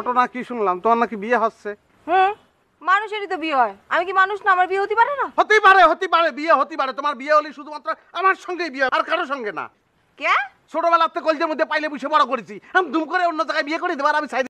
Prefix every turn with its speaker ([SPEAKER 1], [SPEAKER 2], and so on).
[SPEAKER 1] ঘটনা কি শুনলাম তোমার নাকি বিয়ে হচ্ছে হুম মানুষেরই তো বিয়ে হয় আমি কি মানুষ না আমার বিয়ে হতে পারে না হতে পারে হতে পারে বিয়ে হতে পারে তোমার বিয়ে হলে শুধুমাত্র আমার সঙ্গেই বিয়ে আর কারোর সঙ্গে না কে ছোটবেলাতে কলজের মধ্যে পাইলে বসে বড় করেছি আমি দুম করে অন্য জায়গায় বিয়ে করে দেবার আমি চাই